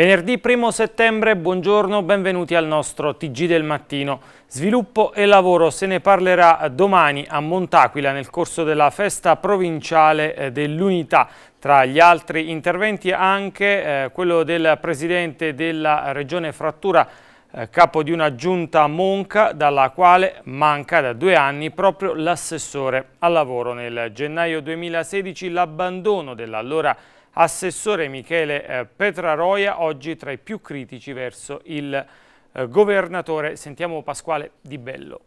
Venerdì 1 settembre, buongiorno, benvenuti al nostro TG del mattino. Sviluppo e lavoro se ne parlerà domani a Montaquila nel corso della festa provinciale eh, dell'unità. Tra gli altri interventi anche eh, quello del presidente della regione Frattura eh, capo di una giunta monca dalla quale manca da due anni proprio l'assessore al lavoro. Nel gennaio 2016 l'abbandono dell'allora assessore Michele eh, Petraroia, oggi tra i più critici verso il eh, governatore. Sentiamo Pasquale Di Bello.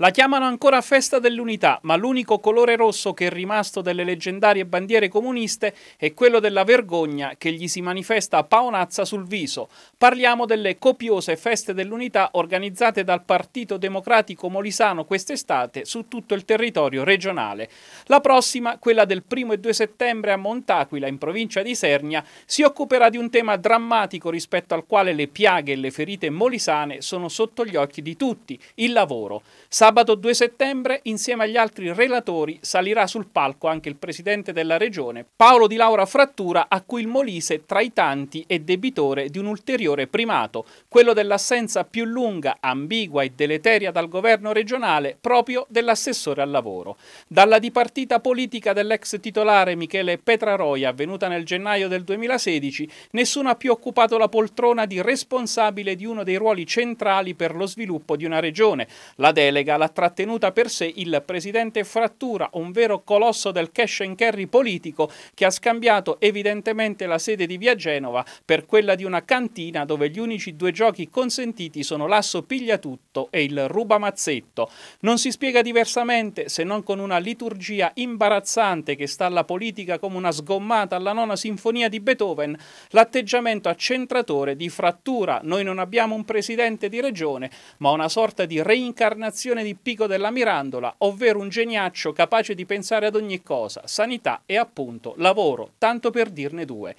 La chiamano ancora festa dell'unità, ma l'unico colore rosso che è rimasto delle leggendarie bandiere comuniste è quello della vergogna che gli si manifesta a paonazza sul viso. Parliamo delle copiose feste dell'unità organizzate dal Partito Democratico Molisano quest'estate su tutto il territorio regionale. La prossima, quella del primo e 2 settembre a Montaquila, in provincia di Sernia, si occuperà di un tema drammatico rispetto al quale le piaghe e le ferite molisane sono sotto gli occhi di tutti, il lavoro. Sarà Sabato 2 settembre, insieme agli altri relatori, salirà sul palco anche il presidente della regione, Paolo Di Laura Frattura, a cui il Molise, tra i tanti, è debitore di un ulteriore primato, quello dell'assenza più lunga, ambigua e deleteria dal governo regionale proprio dell'assessore al lavoro. Dalla dipartita politica dell'ex titolare Michele Petraroia, avvenuta nel gennaio del 2016, nessuno ha più occupato la poltrona di responsabile di uno dei ruoli centrali per lo sviluppo di una regione, la delega l'ha trattenuta per sé il presidente Frattura, un vero colosso del cash and carry politico che ha scambiato evidentemente la sede di Via Genova per quella di una cantina dove gli unici due giochi consentiti sono l'asso pigliatutto e il rubamazzetto. Non si spiega diversamente se non con una liturgia imbarazzante che sta alla politica come una sgommata alla nona sinfonia di Beethoven, l'atteggiamento accentratore di Frattura. Noi non abbiamo un presidente di regione, ma una sorta di reincarnazione di Pico della Mirandola, ovvero un geniaccio capace di pensare ad ogni cosa, sanità e appunto lavoro, tanto per dirne due.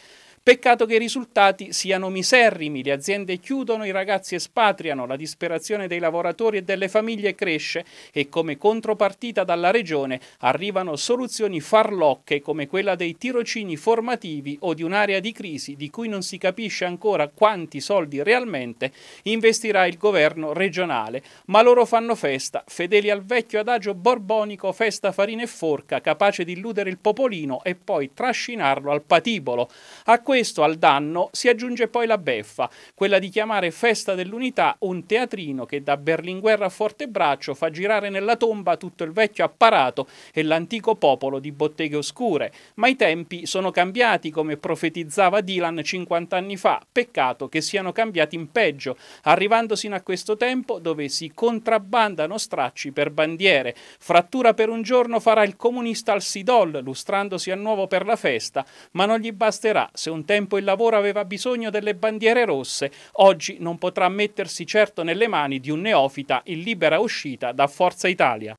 Peccato che i risultati siano miserrimi, le aziende chiudono, i ragazzi espatriano, la disperazione dei lavoratori e delle famiglie cresce e come contropartita dalla regione arrivano soluzioni farlocche come quella dei tirocini formativi o di un'area di crisi di cui non si capisce ancora quanti soldi realmente investirà il governo regionale, ma loro fanno festa, fedeli al vecchio adagio borbonico festa farina e forca, capace di illudere il popolino e poi trascinarlo al patibolo. A questo al danno si aggiunge poi la beffa, quella di chiamare Festa dell'Unità un teatrino che da Berlinguerra a forte braccio fa girare nella tomba tutto il vecchio apparato e l'antico popolo di botteghe oscure. Ma i tempi sono cambiati come profetizzava Dylan 50 anni fa, peccato che siano cambiati in peggio, arrivando sino a questo tempo dove si contrabbandano stracci per bandiere. Frattura per un giorno farà il comunista al Sidol, lustrandosi a nuovo per la festa, ma non gli basterà se un tempo il lavoro aveva bisogno delle bandiere rosse, oggi non potrà mettersi certo nelle mani di un neofita in libera uscita da Forza Italia.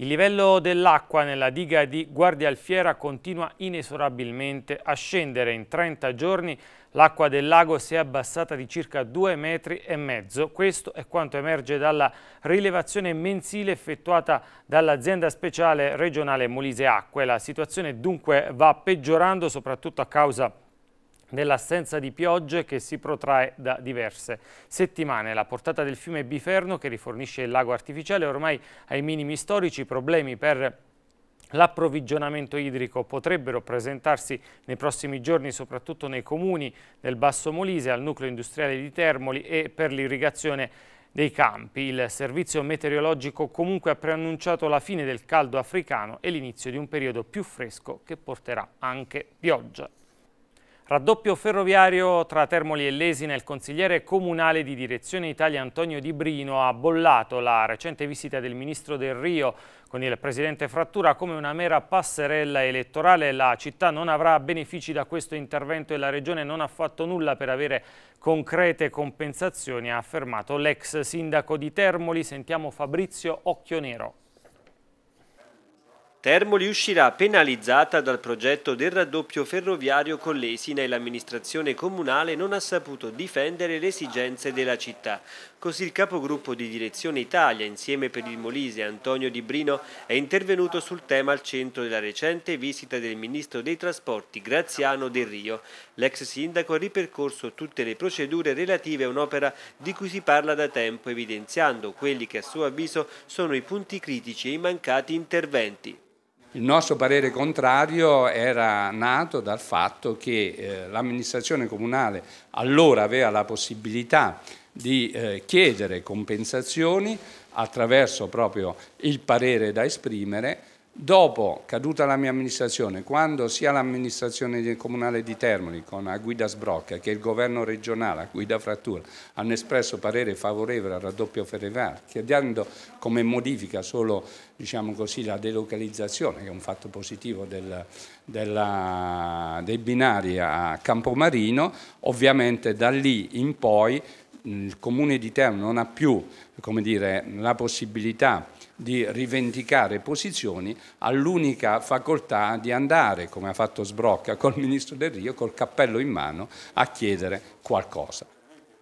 Il livello dell'acqua nella diga di Guardialfiera continua inesorabilmente a scendere. In 30 giorni l'acqua del lago si è abbassata di circa 2,5 metri e mezzo. Questo è quanto emerge dalla rilevazione mensile effettuata dall'azienda speciale regionale Molise Acque. La situazione dunque va peggiorando soprattutto a causa di dell'assenza di piogge che si protrae da diverse settimane. La portata del fiume Biferno che rifornisce il lago artificiale ormai ai minimi storici, problemi per L'approvvigionamento idrico potrebbero presentarsi nei prossimi giorni soprattutto nei comuni del Basso Molise, al nucleo industriale di Termoli e per l'irrigazione dei campi. Il servizio meteorologico comunque ha preannunciato la fine del caldo africano e l'inizio di un periodo più fresco che porterà anche pioggia. Raddoppio ferroviario tra Termoli e Lesina, il consigliere comunale di Direzione Italia Antonio Di Brino ha bollato la recente visita del ministro Del Rio con il presidente Frattura come una mera passerella elettorale. La città non avrà benefici da questo intervento e la regione non ha fatto nulla per avere concrete compensazioni, ha affermato l'ex sindaco di Termoli. Sentiamo Fabrizio Occhionero. Termoli uscirà penalizzata dal progetto del raddoppio ferroviario con l'esina e l'amministrazione comunale non ha saputo difendere le esigenze della città. Così il capogruppo di Direzione Italia insieme per il Molise Antonio Di Brino è intervenuto sul tema al centro della recente visita del ministro dei trasporti Graziano Del Rio. L'ex sindaco ha ripercorso tutte le procedure relative a un'opera di cui si parla da tempo evidenziando quelli che a suo avviso sono i punti critici e i mancati interventi. Il nostro parere contrario era nato dal fatto che eh, l'amministrazione comunale allora aveva la possibilità di eh, chiedere compensazioni attraverso proprio il parere da esprimere Dopo, caduta la mia amministrazione, quando sia l'amministrazione comunale di Termoli con a guida Sbrocca che il governo regionale a guida Frattura hanno espresso parere favorevole al raddoppio ferroviario, chiedendo come modifica solo diciamo così, la delocalizzazione, che è un fatto positivo del, della, dei binari a Campomarino, ovviamente da lì in poi il comune di Termoli non ha più dire, la possibilità di rivendicare posizioni all'unica facoltà di andare, come ha fatto Sbrocca col ministro Del Rio, col cappello in mano a chiedere qualcosa.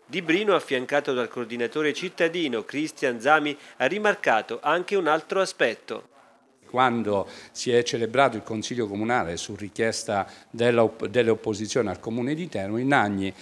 Di Brino, affiancato dal coordinatore cittadino Cristian Zami, ha rimarcato anche un altro aspetto quando si è celebrato il Consiglio Comunale su richiesta delle opposizioni al Comune di Termo, Nagni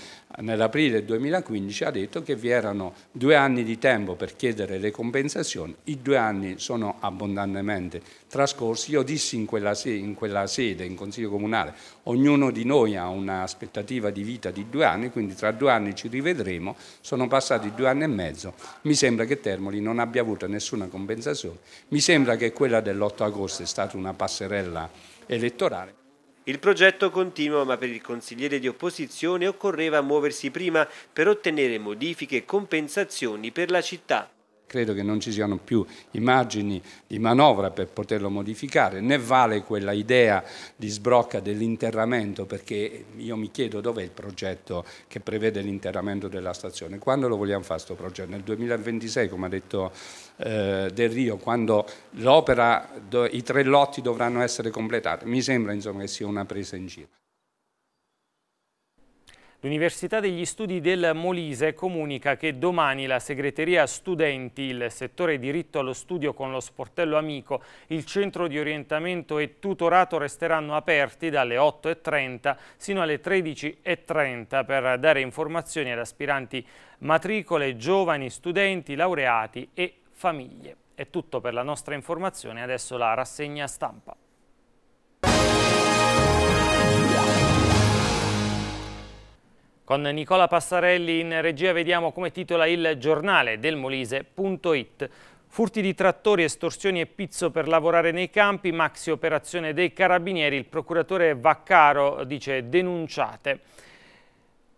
nell'aprile 2015 ha detto che vi erano due anni di tempo per chiedere le compensazioni, i due anni sono abbondantemente trascorsi, io dissi in quella, sede, in quella sede, in Consiglio Comunale, ognuno di noi ha un'aspettativa di vita di due anni, quindi tra due anni ci rivedremo, sono passati due anni e mezzo, mi sembra che Termoli non abbia avuto nessuna compensazione, mi sembra che quella dell'8 agosto è stata una passerella elettorale. Il progetto continua, ma per il consigliere di opposizione occorreva muoversi prima per ottenere modifiche e compensazioni per la città credo che non ci siano più immagini di manovra per poterlo modificare, né vale quella idea di sbrocca dell'interramento, perché io mi chiedo dov'è il progetto che prevede l'interramento della stazione, quando lo vogliamo fare questo progetto? Nel 2026, come ha detto eh, Del Rio, quando l'opera, i tre lotti dovranno essere completati, mi sembra insomma, che sia una presa in giro. L'Università degli Studi del Molise comunica che domani la segreteria studenti, il settore diritto allo studio con lo sportello amico, il centro di orientamento e tutorato resteranno aperti dalle 8.30 sino alle 13.30 per dare informazioni ad aspiranti matricole, giovani, studenti, laureati e famiglie. È tutto per la nostra informazione, adesso la rassegna stampa. Con Nicola Passarelli in regia vediamo come titola il giornale del Molise.it. Furti di trattori, estorsioni e pizzo per lavorare nei campi, maxi operazione dei carabinieri, il procuratore Vaccaro dice denunciate.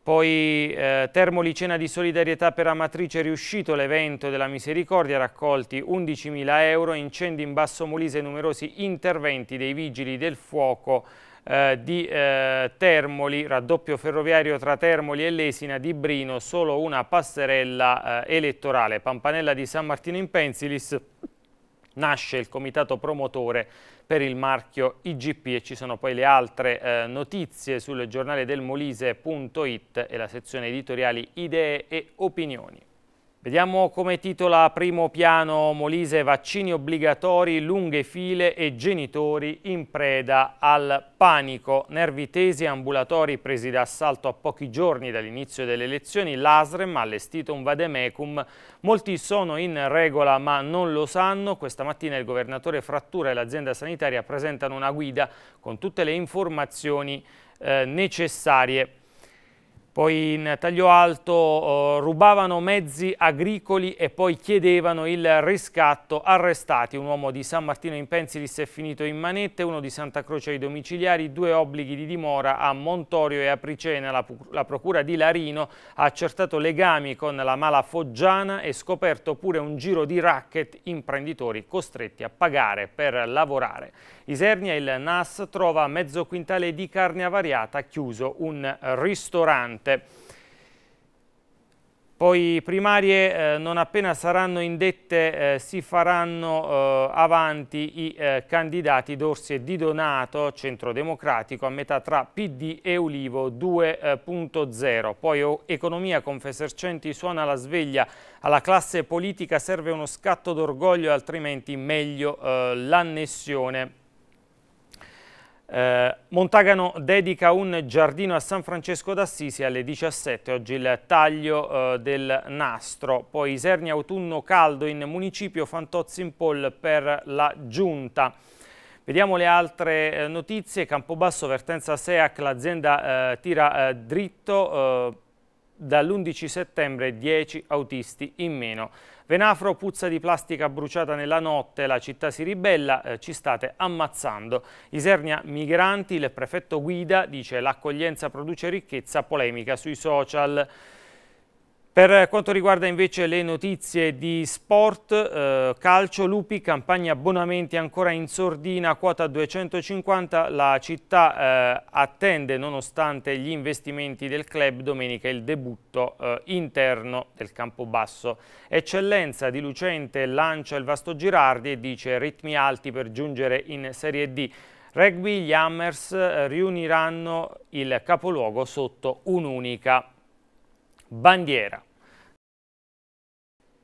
Poi eh, Termoli cena di solidarietà per Amatrice riuscito l'evento della misericordia, raccolti 11.000 euro, incendi in Basso Molise, numerosi interventi dei vigili del fuoco eh, di eh, Termoli, raddoppio ferroviario tra Termoli e Lesina di Brino, solo una passerella eh, elettorale. Pampanella di San Martino in Pensilis nasce il comitato promotore per il marchio IGP e ci sono poi le altre eh, notizie sul giornale del Molise.it e la sezione editoriali Idee e Opinioni. Vediamo come titola primo piano Molise vaccini obbligatori, lunghe file e genitori in preda al panico. Nervi tesi ambulatori presi d'assalto a pochi giorni dall'inizio delle elezioni, l'ASREM ha allestito un vademecum. Molti sono in regola ma non lo sanno. Questa mattina il governatore Frattura e l'azienda sanitaria presentano una guida con tutte le informazioni eh, necessarie poi in taglio alto oh, rubavano mezzi agricoli e poi chiedevano il riscatto arrestati. Un uomo di San Martino in Pensilis è finito in manette, uno di Santa Croce ai domiciliari, due obblighi di dimora a Montorio e a Pricena. La, la procura di Larino ha accertato legami con la mala foggiana e scoperto pure un giro di racket imprenditori costretti a pagare per lavorare. Isernia il NAS trova mezzo quintale di carne avariata chiuso un ristorante. Poi primarie eh, non appena saranno indette eh, si faranno eh, avanti i eh, candidati Dorsi e Di Donato, Centro Democratico, a metà tra PD e Ulivo 2.0. Eh, Poi oh, economia Confesercenti, suona la sveglia, alla classe politica serve uno scatto d'orgoglio altrimenti meglio eh, l'annessione. Eh, Montagano dedica un giardino a San Francesco d'Assisi alle 17, oggi il taglio eh, del nastro, poi Isernia autunno caldo in municipio Fantozzi in Pol per la giunta. Vediamo le altre eh, notizie, Campobasso vertenza SEAC, l'azienda eh, tira eh, dritto, eh, dall'11 settembre 10 autisti in meno. Venafro puzza di plastica bruciata nella notte, la città si ribella, eh, ci state ammazzando. Isernia migranti, il prefetto guida dice l'accoglienza produce ricchezza, polemica sui social. Per quanto riguarda invece le notizie di sport, eh, calcio, lupi, campagna abbonamenti ancora in sordina, quota 250, la città eh, attende nonostante gli investimenti del club domenica il debutto eh, interno del Campobasso. Eccellenza di Lucente lancia il Vasto Girardi e dice ritmi alti per giungere in Serie D. Rugby, gli Hammers eh, riuniranno il capoluogo sotto un'unica bandiera.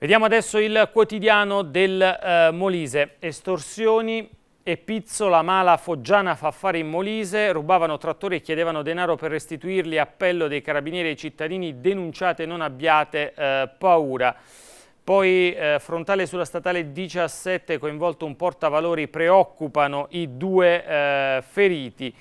Vediamo adesso il quotidiano del eh, Molise. Estorsioni e pizzo, la mala foggiana fa affari in Molise, rubavano trattori e chiedevano denaro per restituirli, appello dei carabinieri ai cittadini, denunciate, non abbiate eh, paura. Poi eh, frontale sulla statale 17, coinvolto un portavalori, preoccupano i due eh, feriti.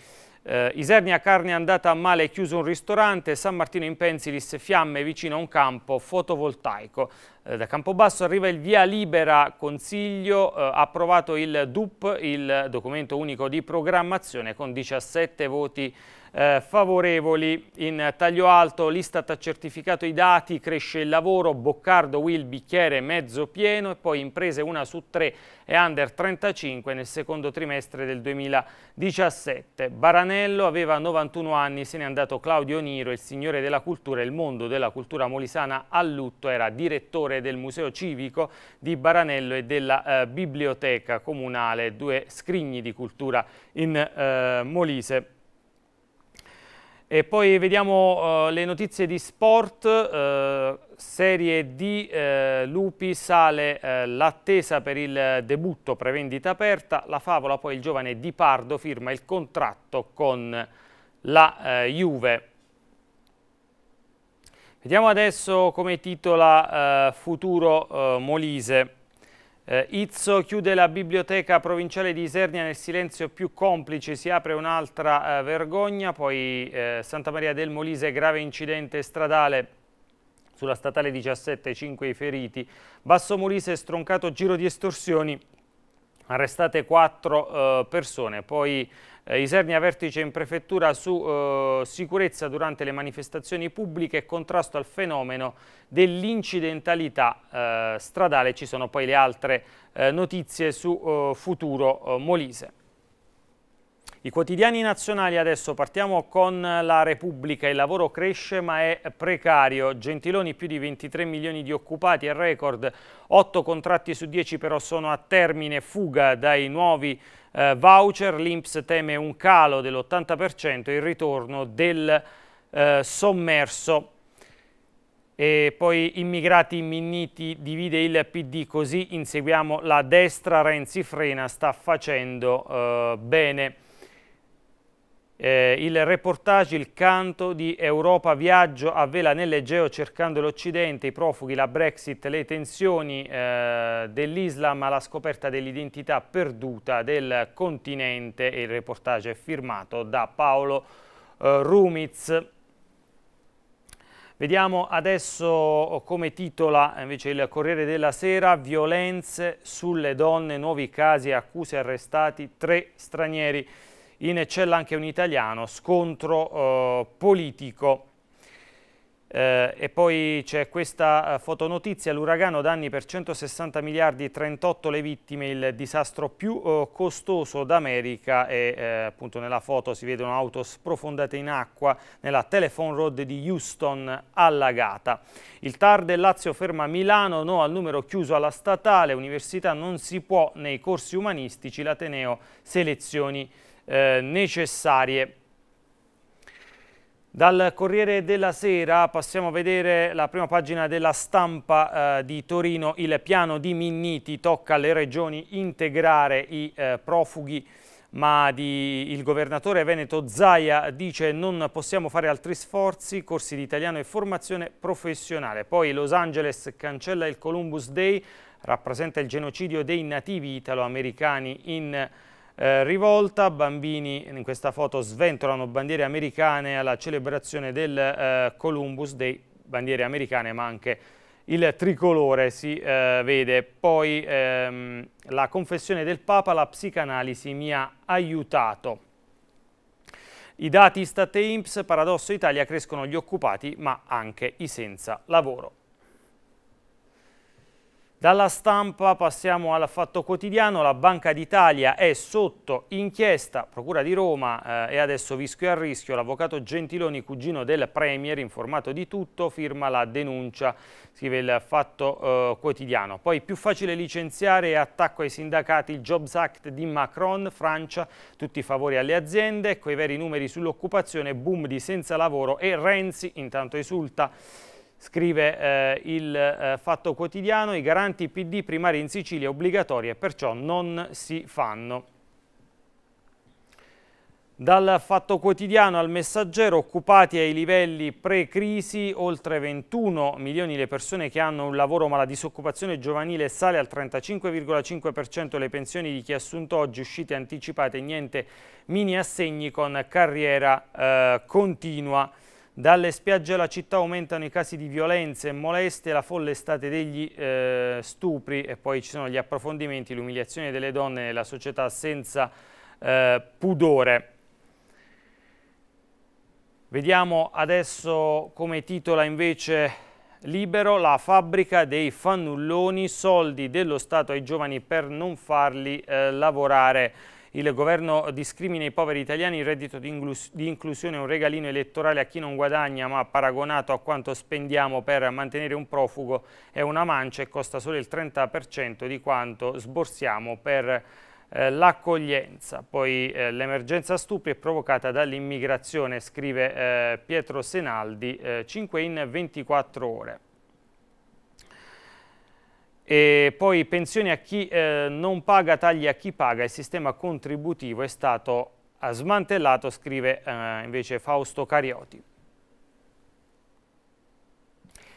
Eh, Isernia Carne è andata a male, è chiuso un ristorante, San Martino in Pensilis fiamme vicino a un campo fotovoltaico. Eh, da Campobasso arriva il via libera, Consiglio eh, approvato il DUP, il documento unico di programmazione con 17 voti eh, favorevoli in taglio alto. L'Istat ha certificato i dati, cresce il lavoro, Boccardo Will bicchiere mezzo pieno e poi imprese una su tre e under 35 nel secondo trimestre del 2017. Baranello aveva 91 anni, se n'è andato Claudio Niro, il signore della cultura e il mondo della cultura molisana a lutto, era direttore del Museo Civico di Baranello e della eh, Biblioteca Comunale, due scrigni di cultura in eh, Molise. E poi vediamo eh, le notizie di sport, eh, Serie D, eh, Lupi sale eh, l'attesa per il debutto, prevendita aperta, la favola poi il giovane Di Pardo firma il contratto con la eh, Juve. Vediamo adesso come titola eh, Futuro Molise. Eh, Izzo chiude la biblioteca provinciale di Isernia nel silenzio più complice, si apre un'altra eh, vergogna, poi eh, Santa Maria del Molise, grave incidente stradale sulla statale 17, 5 i feriti, Basso Molise stroncato giro di estorsioni arrestate quattro eh, persone, poi eh, Isernia vertice in prefettura su eh, sicurezza durante le manifestazioni pubbliche e contrasto al fenomeno dell'incidentalità eh, stradale. Ci sono poi le altre eh, notizie su eh, Futuro Molise. I quotidiani nazionali adesso partiamo con la Repubblica, il lavoro cresce ma è precario, Gentiloni più di 23 milioni di occupati è record, 8 contratti su 10 però sono a termine, fuga dai nuovi eh, voucher, l'Inps teme un calo dell'80% e il ritorno del eh, sommerso. E poi immigrati minniti divide il PD così inseguiamo la destra, Renzi frena, sta facendo eh, bene eh, il reportage Il canto di Europa viaggio a vela nell'Egeo cercando l'Occidente, i profughi, la Brexit, le tensioni eh, dell'Islam la scoperta dell'identità perduta del continente e il reportage è firmato da Paolo eh, Rumiz. Vediamo adesso come titola invece il Corriere della Sera Violenze sulle donne, nuovi casi, accuse arrestati, tre stranieri in Eccella anche un italiano, scontro eh, politico. Eh, e poi c'è questa eh, fotonotizia, l'uragano danni per 160 miliardi, 38 le vittime, il disastro più eh, costoso d'America e eh, appunto nella foto si vedono auto sprofondate in acqua nella Telephone Road di Houston allagata. Il TAR del Lazio ferma Milano, no al numero chiuso alla statale, università non si può nei corsi umanistici, l'Ateneo selezioni eh, necessarie. Dal Corriere della Sera passiamo a vedere la prima pagina della stampa eh, di Torino. Il piano di Minniti tocca alle regioni integrare i eh, profughi ma di, il governatore Veneto Zaia dice non possiamo fare altri sforzi, corsi di italiano e formazione professionale. Poi Los Angeles cancella il Columbus Day, rappresenta il genocidio dei nativi italoamericani in Italia eh, rivolta, bambini in questa foto sventolano bandiere americane alla celebrazione del eh, Columbus Day, bandiere americane ma anche il tricolore si eh, vede. Poi ehm, la confessione del Papa, la psicanalisi mi ha aiutato. I dati State Imps, Paradosso Italia, crescono gli occupati ma anche i senza lavoro. Dalla stampa passiamo al fatto quotidiano, la Banca d'Italia è sotto inchiesta, Procura di Roma eh, e adesso visco Vischio a rischio, l'avvocato Gentiloni, cugino del Premier, informato di tutto, firma la denuncia, scrive il fatto eh, quotidiano. Poi più facile licenziare e attacco ai sindacati, il Jobs Act di Macron, Francia, tutti i favori alle aziende, ecco i veri numeri sull'occupazione, boom di senza lavoro e Renzi intanto esulta. Scrive eh, il eh, Fatto Quotidiano, i garanti PD primari in Sicilia obbligatorie perciò non si fanno. Dal Fatto Quotidiano al Messaggero, occupati ai livelli pre-crisi, oltre 21 milioni le persone che hanno un lavoro ma la disoccupazione giovanile sale al 35,5%, le pensioni di chi ha assunto oggi, uscite anticipate, niente mini assegni con carriera eh, continua. Dalle spiagge alla città aumentano i casi di violenze e moleste, la folle estate degli eh, stupri e poi ci sono gli approfondimenti, l'umiliazione delle donne nella società senza eh, pudore. Vediamo adesso come titola invece Libero la fabbrica dei fannulloni, soldi dello Stato ai giovani per non farli eh, lavorare. Il governo discrimina i poveri italiani, il reddito di, di inclusione è un regalino elettorale a chi non guadagna, ma paragonato a quanto spendiamo per mantenere un profugo è una mancia e costa solo il 30% di quanto sborsiamo per eh, l'accoglienza. Poi eh, l'emergenza stupri è provocata dall'immigrazione, scrive eh, Pietro Senaldi, eh, 5 in 24 ore. E poi pensioni a chi eh, non paga, tagli a chi paga, il sistema contributivo è stato smantellato, scrive eh, invece Fausto Carioti.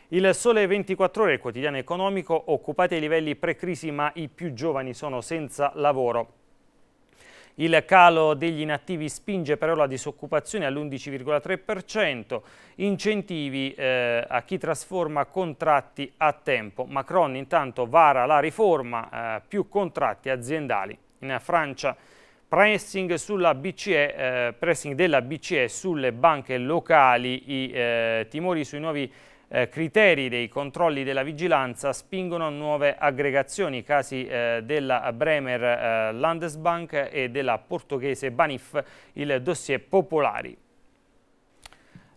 Il Sole 24 Ore, il quotidiano economico, occupati ai livelli pre-crisi ma i più giovani sono senza lavoro. Il calo degli inattivi spinge però la disoccupazione all'11,3%, incentivi eh, a chi trasforma contratti a tempo. Macron intanto vara la riforma, eh, più contratti aziendali. In Francia pressing, BCE, eh, pressing della BCE sulle banche locali, i eh, timori sui nuovi eh, criteri dei controlli della vigilanza spingono a nuove aggregazioni, casi eh, della Bremer eh, Landesbank e della portoghese Banif, il dossier Popolari.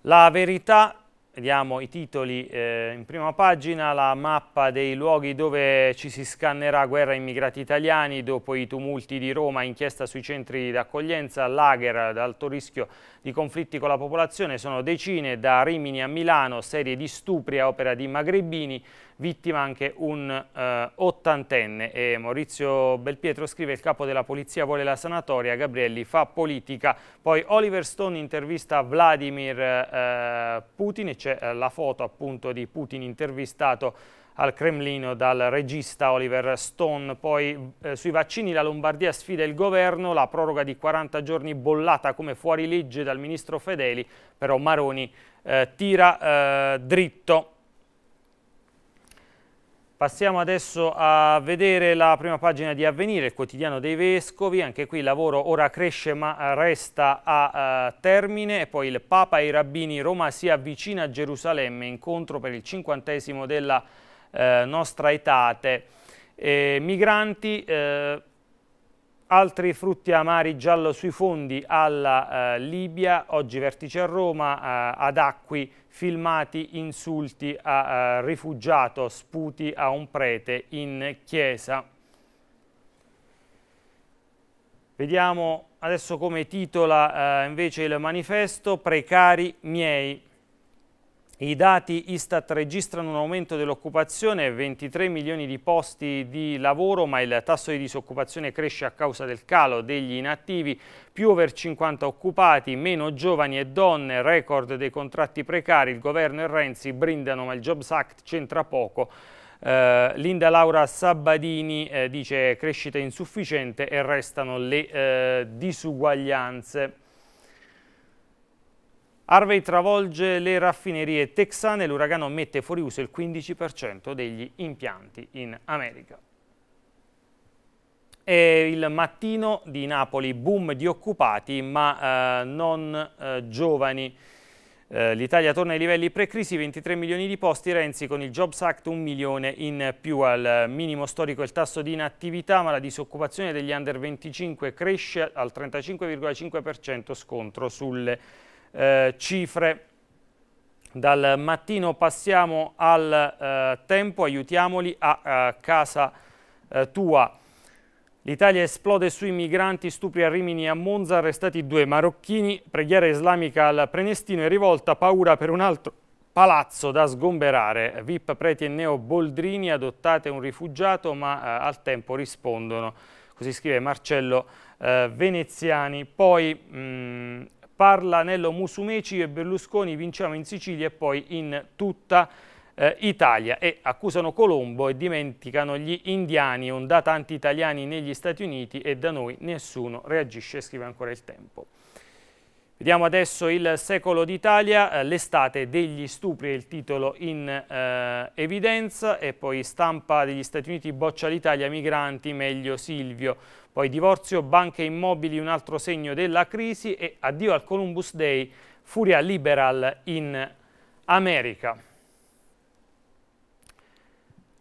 La verità Vediamo i titoli eh, in prima pagina, la mappa dei luoghi dove ci si scannerà guerra immigrati italiani dopo i tumulti di Roma, inchiesta sui centri d'accoglienza, lager ad alto rischio di conflitti con la popolazione, sono decine da Rimini a Milano, serie di stupri a opera di Magrebini, vittima anche un eh, ottantenne e Maurizio Belpietro scrive il capo della polizia vuole la sanatoria, Gabrielli fa politica, poi Oliver Stone intervista Vladimir eh, Putin e c'è eh, la foto appunto di Putin intervistato al Cremlino dal regista Oliver Stone. Poi eh, sui vaccini la Lombardia sfida il governo, la proroga di 40 giorni bollata come fuorilegge dal ministro Fedeli, però Maroni eh, tira eh, dritto. Passiamo adesso a vedere la prima pagina di Avvenire, il quotidiano dei Vescovi, anche qui il lavoro ora cresce ma resta a eh, termine, e poi il Papa e i Rabbini Roma si avvicina a Gerusalemme, incontro per il cinquantesimo della eh, nostra etate, e migranti, eh, altri frutti amari giallo sui fondi alla eh, Libia, oggi vertice a Roma, eh, ad Acqui, filmati insulti a eh, rifugiato, sputi a un prete in chiesa. Vediamo adesso come titola eh, invece il manifesto Precari miei. I dati Istat registrano un aumento dell'occupazione, 23 milioni di posti di lavoro, ma il tasso di disoccupazione cresce a causa del calo degli inattivi, più over 50 occupati, meno giovani e donne, record dei contratti precari, il governo e Renzi brindano ma il Jobs Act c'entra poco. Eh, Linda Laura Sabbadini eh, dice crescita insufficiente e restano le eh, disuguaglianze. Harvey travolge le raffinerie texane l'uragano mette fuori uso il 15% degli impianti in America. È il mattino di Napoli, boom di occupati ma eh, non eh, giovani. Eh, L'Italia torna ai livelli pre-crisi, 23 milioni di posti, Renzi con il Jobs Act un milione in più al minimo storico il tasso di inattività, ma la disoccupazione degli under 25 cresce al 35,5% scontro sulle eh, cifre dal mattino. Passiamo al eh, tempo, aiutiamoli a, a eh, casa eh, tua. L'Italia esplode sui migranti, stupri a Rimini e a Monza, arrestati due marocchini, preghiera islamica al prenestino e rivolta paura per un altro palazzo da sgomberare. VIP Preti e Neo Boldrini adottate un rifugiato ma eh, al tempo rispondono. Così scrive Marcello eh, Veneziani. Poi mh, mm, parla Nello Musumeci, e Berlusconi vinciamo in Sicilia e poi in tutta eh, Italia e accusano Colombo e dimenticano gli indiani, ondata anti-italiani negli Stati Uniti e da noi nessuno reagisce, scrive ancora il tempo. Vediamo adesso il secolo d'Italia, eh, l'estate degli stupri è il titolo in eh, evidenza e poi stampa degli Stati Uniti boccia l'Italia, migranti, meglio Silvio. Poi divorzio, banche immobili, un altro segno della crisi e addio al Columbus Day, furia liberal in America.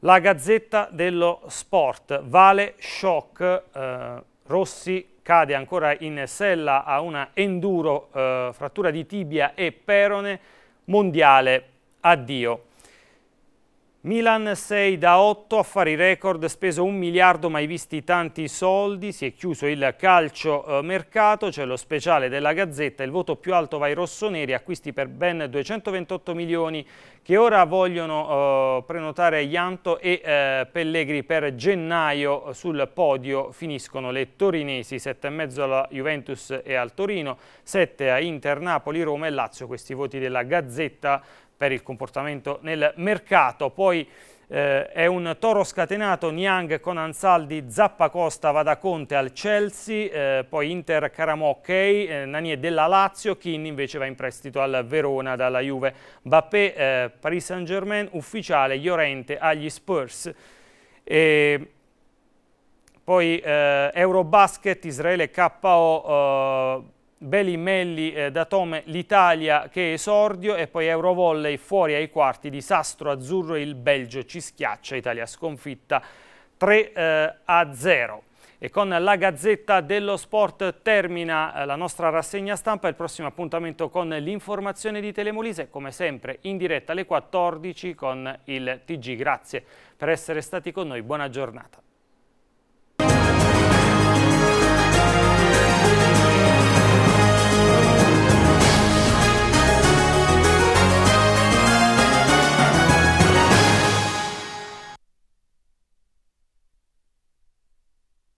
La Gazzetta dello Sport, Vale, Shock, eh, Rossi, cade ancora in sella a una enduro, eh, frattura di tibia e perone, mondiale, addio. Milan 6 da 8, affari record, speso un miliardo, mai visti tanti soldi, si è chiuso il calcio eh, mercato, c'è lo speciale della Gazzetta, il voto più alto va ai rossoneri, acquisti per ben 228 milioni che ora vogliono eh, prenotare Ianto e eh, Pellegri per gennaio eh, sul podio finiscono le torinesi, 7,5 alla Juventus e al Torino, 7 a Inter, Napoli, Roma e Lazio, questi voti della Gazzetta per il comportamento nel mercato. Poi eh, è un toro scatenato, Niang con Ansaldi, Zappa Costa va da Conte al Chelsea, eh, poi Inter Caramocchi, eh, Nanie della Lazio, Kin invece va in prestito al Verona dalla Juve, Bappé, eh, Paris Saint Germain, ufficiale, Llorente agli Spurs. E poi eh, Eurobasket, Israele KO, eh, Belli-Melli eh, da Tome l'Italia che esordio e poi Eurovolley fuori ai quarti di Sastro Azzurro il Belgio ci schiaccia, Italia sconfitta 3 eh, a 0. E con la Gazzetta dello Sport termina eh, la nostra rassegna stampa, il prossimo appuntamento con l'informazione di Telemolise, come sempre in diretta alle 14 con il TG. Grazie per essere stati con noi, buona giornata.